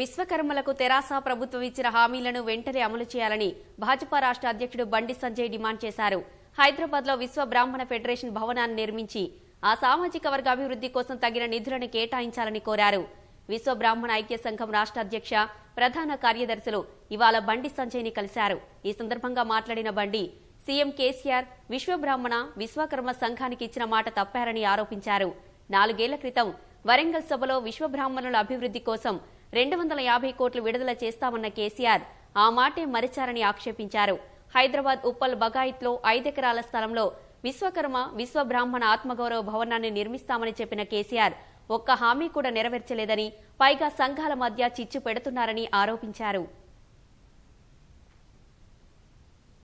విశ్వకర్మలకు తెరాస ప్రభుత్వం ఇచ్చిన హామీలను వెంటనే అమలు చేయాలని భాజపా రాష్ట్ర అధ్యక్షుడు బండి సంజయ్ డిమాండ్ చేశారు హైదరాబాద్ లో విశ్వ బ్రాహ్మణ ఫెడరేషన్ భవనాన్ని నిర్మించి ఆ సామాజిక వర్గ అభివృద్ది కోసం తగిన నిధులను కేటాయించాలని కోరారు విశ్వ బ్రాహ్మణ ఐక్య సంఘం రాష్ట్ర అధ్యక్ష ప్రధాన కార్యదర్శులు ఇవాళ బండి సంజయ్ ని కలిశారు ఈ సందర్భంగా మాట్లాడిన బండి సీఎం కేసీఆర్ విశ్వబ్రాహ్మణ విశ్వకర్మ సంఘానికి ఇచ్చిన మాట తప్పారని ఆరోపించారు నాలుగేళ్ల క్రితం వరంగల్ సభలో విశ్వబ్రాహ్మణుల అభివృద్ది కోసం రెండు వందల యాభై కోట్లు విడుదల చేస్తామన్న కేసీఆర్ ఆ మాటే మరిచారని ఆక్షేపించారు హైదరాబాద్ ఉప్పల్ బగాయిత్లో ఐదెకరాల స్థలంలో విశ్వకర్మ విశ్వబ్రాహ్మణ ఆత్మగౌరవ భవనాన్ని నిర్మిస్తామని చెప్పిన కేసీఆర్ ఒక్క హామీ కూడా నెరవేర్చలేదని పైగా సంఘాల మధ్య చిచ్చు పెడుతున్నారని ఆరోపించారు